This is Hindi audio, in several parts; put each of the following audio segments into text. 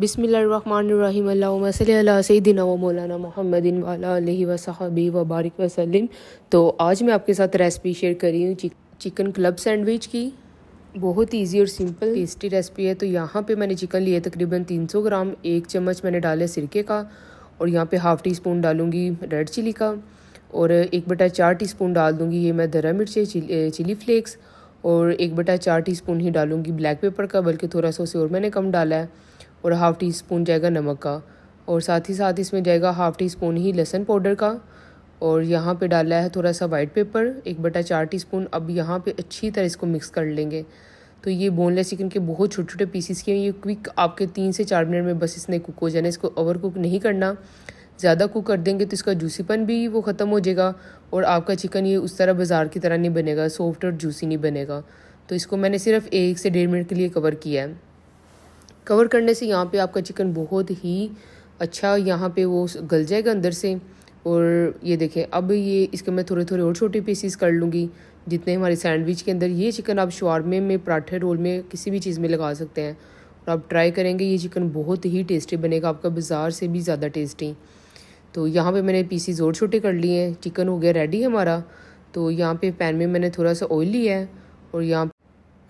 बिसमीम्सदिन मौलाना महमदिन वाली वसहबी वबारक वसलम तो आज मैं आपके साथ रेसिपी शेयर कर रही हूँ चिक, चिकन क्लब सैंडविच की बहुत ईजी और सिंपल टेस्टी रेसिपी है तो यहाँ पे मैंने चिकन लिया तकरीबन 300 ग्राम एक चम्मच मैंने डाला सिरके का और यहाँ पे हाफ़ टी स्पून डालूँगी रेड चिली का और एक बटा चार टी स्पून डाल दूँगी ये मैं दरा मिर्चें चिली, चिली फ्लेक्स और एक बटा चार टी स्पून ही डालूँगी ब्लैक पेपर का बल्कि थोड़ा सा उसे और मैंने कम डाला है और हाफ़ टी स्पून जाएगा नमक का और साथ ही साथ इसमें जाएगा हाफ़ टी स्पून ही लहसन पाउडर का और यहाँ पे डाला है थोड़ा सा वाइट पेपर एक बटा चार टी स्पून अब यहाँ पे अच्छी तरह इसको मिक्स कर लेंगे तो ये बोनलेस चिकन के बहुत छोटे छोटे पीसीस किए ये क्विक आपके तीन से चार मिनट में बस इसने कुक हो जाना इसको ओवर कुक नहीं करना ज़्यादा कुक कर देंगे तो इसका जूसीपन भी वो ख़त्म हो जाएगा और आपका चिकन ये उस तरह बाज़ार की तरह नहीं बनेगा सॉफ्ट और जूसी नहीं बनेगा तो इसको मैंने सिर्फ एक से डेढ़ मिनट के लिए कवर किया है कवर करने से यहाँ पे आपका चिकन बहुत ही अच्छा यहाँ पे वो गल जाएगा अंदर से और ये देखें अब ये इसके मैं थोड़े थोड़े और छोटे पीसीस कर लूँगी जितने हमारे सैंडविच के अंदर ये चिकन आप शवारमे में पराठे रोल में किसी भी चीज़ में लगा सकते हैं और आप ट्राई करेंगे ये चिकन बहुत ही टेस्टी बनेगा आपका बाज़ार से भी ज़्यादा टेस्टी तो यहाँ पे मैंने पीसीज और छोटे कर लिए हैं चिकन हो गया रेडी हमारा तो यहाँ पे पैन में मैंने थोड़ा सा ऑयल लिया है और यहाँ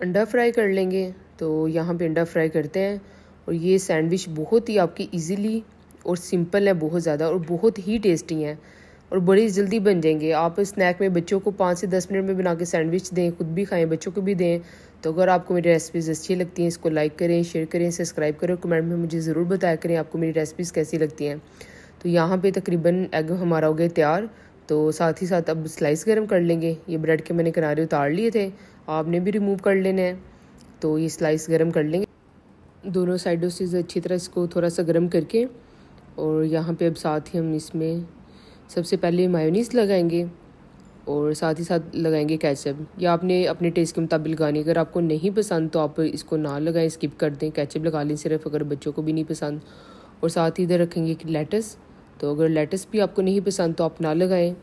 अंडा फ्राई कर लेंगे तो यहाँ पे अंडा फ्राई करते हैं और ये सैंडविच बहुत ही आपकी इजीली और सिंपल है बहुत ज़्यादा और बहुत ही टेस्टी हैं और बड़ी जल्दी बन जाएंगे आप स्नैक में बच्चों को पाँच से दस मिनट में बना के सैंडविच दें खुद भी खाएं बच्चों को भी दें तो अगर आपको मेरी रेसिपीज़ अच्छी लगती हैं इसको लाइक करें शेयर करें सब्सक्राइब करें कमेंट में मुझे ज़रूर बताया करें आपको मेरी रेसिपीज़ कैसी लगती हैं तो यहाँ पर तकरीबन एग हमारा हो गया तैयार तो साथ ही साथ अब स्लाइस गर्म कर लेंगे ये ब्रेड के मैंने किनारे उतार लिए थे आपने भी रिमूव कर लेने हैं तो ये स्लाइस गर्म कर लेंगे दोनों साइडों से अच्छी तरह इसको थोड़ा सा गर्म करके और यहाँ पे अब साथ ही हम इसमें सबसे पहले मायोनीस लगाएंगे और साथ ही साथ लगाएंगे कैचअप या आपने अपने टेस्ट के मुताबिक लगानी अगर आपको नहीं पसंद तो आप इसको ना लगाएं स्किप कर दें कैचअप लगा लें सिर्फ अगर बच्चों को भी नहीं पसंद और साथ ही इधर रखेंगे लेटस तो अगर लेटस भी आपको नहीं पसंद तो आप ना लगाएं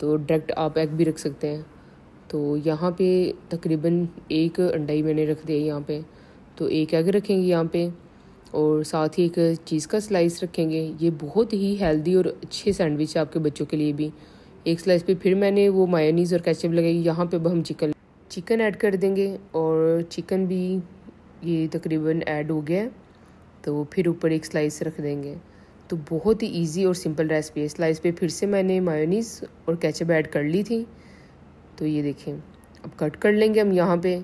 तो डायरेक्ट आप एग भी रख सकते हैं तो यहाँ पे तकरीबन एक अंडा ही मैंने रख दिया यहाँ पे तो एक एग रखेंगे यहाँ पे और साथ ही एक चीज़ का स्लाइस रखेंगे ये बहुत ही हेल्दी और अच्छे सैंडविच है आपके बच्चों के लिए भी एक स्लाइस पे फिर मैंने वो मायोनीज़ और कैचअप लगाई यहाँ पे अब हम चिकन चिकन ऐड कर देंगे और चिकन भी ये तकरीबन ऐड हो गया तो फिर ऊपर एक स्लाइस रख देंगे तो बहुत ही ईजी और सिंपल रेसिपी है स्लाइस पर फिर से मैंने मायोनीज़ और कैचअप ऐड कर ली थी तो ये देखें अब कट कर लेंगे हम यहाँ पे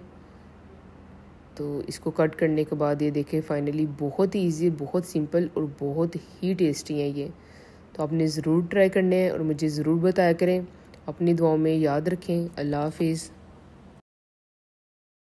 तो इसको कट करने के बाद ये देखें फाइनली बहुत ही ईजी बहुत सिंपल और बहुत ही टेस्टी है ये तो आपने ज़रूर ट्राई करने हैं और मुझे ज़रूर बताया करें अपनी दुआओं में याद रखें अल्लाह हाफिज़